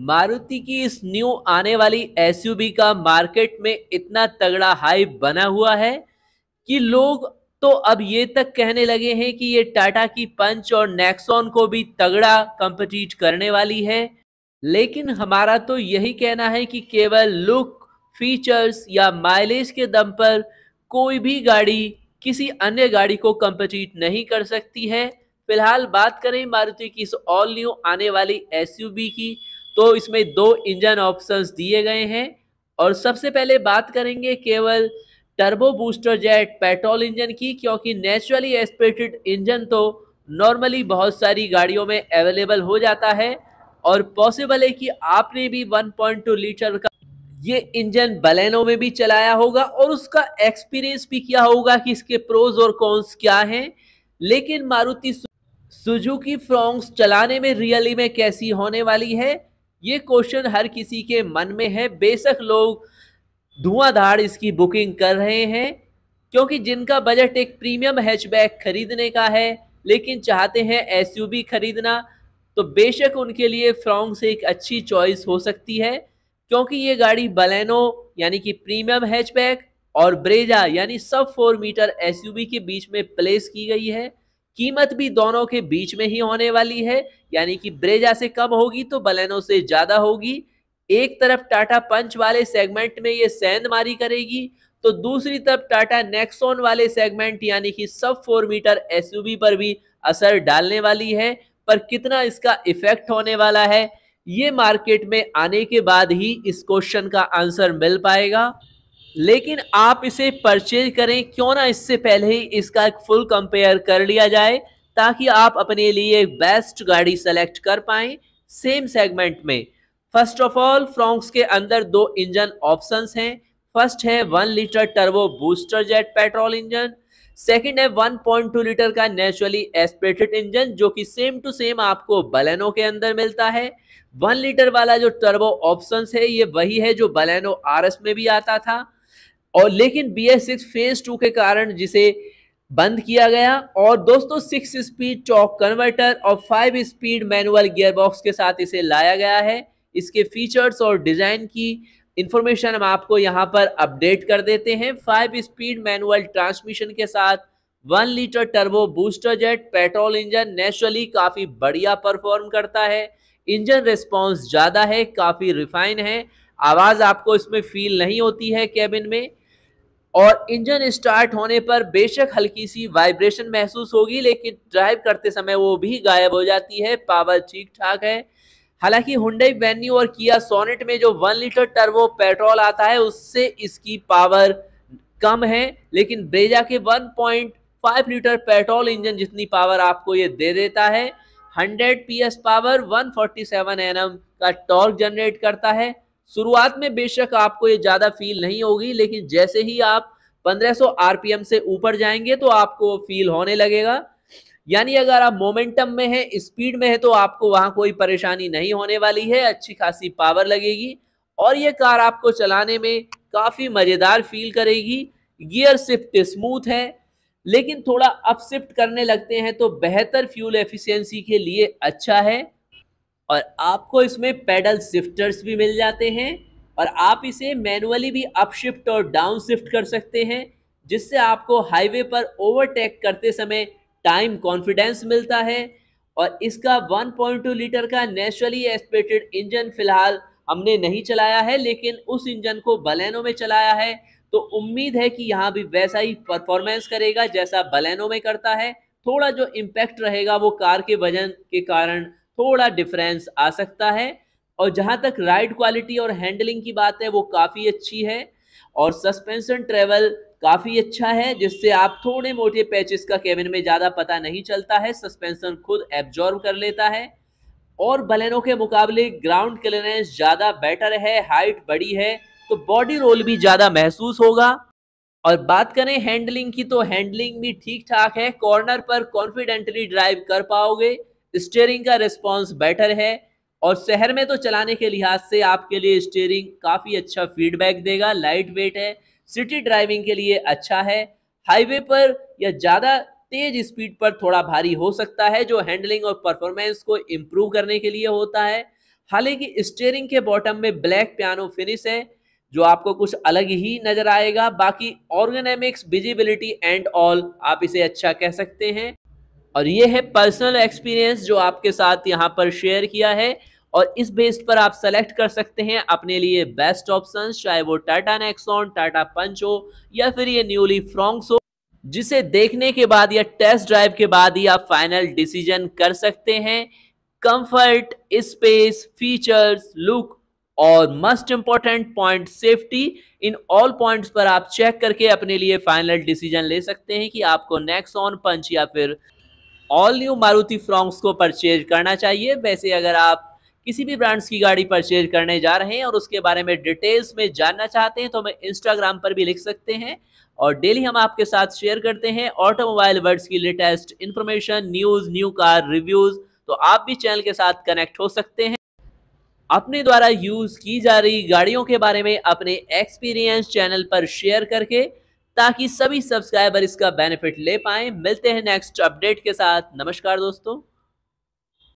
मारुति की इस न्यू आने वाली एसयूवी का मार्केट में इतना तगड़ा हाइप बना हुआ है कि लोग तो अब ये तक कहने लगे हैं कि ये टाटा की पंच और नेक्सॉन को भी तगड़ा कंपटीट करने वाली है लेकिन हमारा तो यही कहना है कि केवल लुक फीचर्स या माइलेज के दम पर कोई भी गाड़ी किसी अन्य गाड़ी को कंपटीट नहीं कर सकती है फिलहाल बात करें मारुति की इस ऑल न्यू आने वाली एसयूवी की तो इसमें दो इंजन ऑप्शंस दिए गए हैं और सबसे पहले बात करेंगे केवल turbo booster jet petrol engine की क्योंकि नेचुरली एस्पिरेटेड इंजन तो नॉर्मली बहुत सारी गाड़ियों में अवेलेबल हो जाता है और पॉसिबल है कि आपने भी 1.2 लीटर का ये इंजन बलेनो में भी चलाया होगा और उसका एक्सपीरियंस भी किया होगा कि इसके प्रोज और कॉन्स क्या हैं लेकिन मारुति सुजुकी फ्रोंग्स चलाने में रियली में कैसी होने वाली है ये क्वेश्चन हर किसी के मन में है बेशक लोग धुआंधार इसकी बुकिंग कर रहे हैं क्योंकि जिनका बजट एक प्रीमियम हैचबैक खरीदने का है लेकिन चाहते हैं एसयूवी खरीदना तो बेशक उनके लिए फ्रॉन्ग से एक अच्छी चॉइस हो सकती है क्योंकि ये गाड़ी बलेनो यानी कि प्रीमियम हैचबैक और ब्रेजा यानी सब फोर मीटर एसयूवी के बीच में प्लेस की गई है कीमत भी दोनों के बीच में ही होने वाली है यानी कि ब्रेजा से कम होगी तो बलेनो से ज्यादा होगी एक तरफ टाटा पंच वाले सेगमेंट में ये सेंध मारी करेगी तो दूसरी तरफ टाटा नेक्सोन वाले सेगमेंट यानी कि सब फोर मीटर एसयूवी पर भी असर डालने वाली है पर कितना इसका इफेक्ट होने वाला है ये मार्केट में आने के बाद ही इस क्वेश्चन का आंसर मिल पाएगा लेकिन आप इसे परचेज करें क्यों ना इससे पहले ही इसका एक फुल कंपेयर कर लिया जाए ताकि आप अपने लिए बेस्ट गाड़ी सेलेक्ट कर पाए सेम सेगमेंट में फर्स्ट ऑफ ऑल फ्रॉन्क्स के अंदर दो इंजन ऑप्शंस हैं फर्स्ट है one litre turbo booster jet petrol engine second है वन पॉइंट टू लीटर का नेचुरली एस्पिरेटेड इंजन जो कि सेम टू सेम आपको बलेनो के अंदर मिलता है वन लीटर वाला जो टर्बो ऑप्शंस है ये वही है जो बलेनो आर में भी आता था और लेकिन B S six phase two के कारण जिसे बंद किया गया और दोस्तों सिक्स स्पीड चौक कन्वर्टर और फाइव स्पीड मैनुअल गियरबॉक्स के साथ इसे लाया गया है इसके फीचर्स और डिज़ाइन की इंफॉर्मेशन हम आपको यहाँ पर अपडेट कर देते हैं फाइव स्पीड मैनुअल ट्रांसमिशन के साथ one litre turbo booster jet petrol engine naturally काफ़ी बढ़िया परफॉर्म करता है इंजन रिस्पॉन्स ज़्यादा है काफ़ी रिफाइन है आवाज़ आपको इसमें फील नहीं होती है कैबिन में और इंजन स्टार्ट होने पर बेशक हल्की सी वाइब्रेशन महसूस होगी लेकिन ड्राइव करते समय वो भी गायब हो जाती है पावर ठीक ठाक है हालांकि हुडई वेन्यू और किया सोनेट में जो वन लीटर टर्बो पेट्रोल आता है उससे इसकी पावर कम है लेकिन ब्रेजा के 1.5 लीटर पेट्रोल इंजन जितनी पावर आपको ये दे देता है 100 पीएस पावर 147 एनएम का टॉर्क जनरेट करता है शुरुआत में बेशक आपको ये ज़्यादा फील नहीं होगी लेकिन जैसे ही आप 1500 आरपीएम से ऊपर जाएंगे तो आपको फील होने लगेगा यानी अगर आप मोमेंटम में है स्पीड में है तो आपको वहाँ कोई परेशानी नहीं होने वाली है अच्छी खासी पावर लगेगी और ये कार आपको चलाने में काफ़ी मज़ेदार फील करेगी गियर शिफ्ट स्मूथ है लेकिन थोड़ा अपशिफ्ट करने लगते हैं तो बेहतर फ्यूल एफिशिएंसी के लिए अच्छा है और आपको इसमें पैडल शिफ्टर्स भी मिल जाते हैं और आप इसे मैनुअली भी अप शिफ्ट और डाउन शिफ्ट कर सकते हैं जिससे आपको हाईवे पर ओवरटेक करते समय टाइम कॉन्फिडेंस मिलता है और इसका 1.2 लीटर का नेचुरली एस्पेटेड इंजन फिलहाल हमने नहीं चलाया है लेकिन उस इंजन को बलैनो में चलाया है तो उम्मीद है कि यहाँ भी वैसा ही परफॉर्मेंस करेगा जैसा बलैनो में करता है थोड़ा जो इम्पैक्ट रहेगा वो कार के वजन के कारण थोड़ा डिफरेंस आ सकता है और जहाँ तक राइड क्वालिटी और हैंडलिंग की बात है वो काफ़ी अच्छी है और सस्पेंशन ट्रेवल काफ़ी अच्छा है जिससे आप थोड़े मोटे पैचेस का केबिन में ज़्यादा पता नहीं चलता है सस्पेंशन खुद एब्जॉर्व कर लेता है और बलेनों के मुकाबले ग्राउंड क्लियरेंस ज़्यादा बेटर है हाइट बड़ी है तो बॉडी रोल भी ज़्यादा महसूस होगा और बात करें हैंडलिंग की तो हैंडलिंग भी ठीक ठाक है कॉर्नर पर कॉन्फिडेंटली ड्राइव कर पाओगे स्टेयरिंग का रिस्पॉन्स बेटर है और शहर में तो चलाने के लिहाज से आपके लिए स्टेयरिंग काफ़ी अच्छा फीडबैक देगा लाइट वेट है सिटी ड्राइविंग के लिए अच्छा है हाईवे पर या ज़्यादा तेज स्पीड पर थोड़ा भारी हो सकता है जो हैंडलिंग और परफॉर्मेंस को इम्प्रूव करने के लिए होता है हालांकि स्टेयरिंग के बॉटम में ब्लैक पियानो फिनिश है जो आपको कुछ अलग ही नजर आएगा बाकी ऑर्गेनेमिक्स विजिबिलिटी एंड ऑल आप इसे अच्छा कह सकते हैं और ये है पर्सनल एक्सपीरियंस जो आपके साथ यहाँ पर शेयर किया है और इस बेस पर आप सेलेक्ट कर सकते हैं अपने लिए बेस्ट ऑप्शन चाहे वो टाटा नेक्सॉन टाटा पंच हो या फिर ये न्यूली फ्रॉन्क्स हो जिसे देखने के बाद या टेस्ट ड्राइव के बाद ही आप फाइनल डिसीजन कर सकते हैं कंफर्ट स्पेस फीचर्स लुक और must important point safety in all points पर आप चेक करके अपने लिए फाइनल डिसीजन ले सकते हैं कि आपको नेक्सॉन पंच या फिर ऑल न्यू मारुति फ्रॉन्क्स को परचेज करना चाहिए वैसे अगर आप किसी भी ब्रांड्स की गाड़ी परचेज करने जा रहे हैं और उसके बारे में डिटेल्स में जानना चाहते हैं तो हमें इंस्टाग्राम पर भी लिख सकते हैं और डेली हम आपके साथ शेयर करते हैं ऑटोमोबाइल वर्ड्स की latest information news new car reviews तो आप भी चैनल के साथ कनेक्ट हो सकते हैं अपने द्वारा यूज़ की जा रही गाड़ियों के बारे में अपने एक्सपीरियंस चैनल पर शेयर करके ताकि सभी सब्सक्राइबर इसका बेनिफिट ले पाए मिलते हैं नेक्स्ट अपडेट के साथ नमस्कार दोस्तों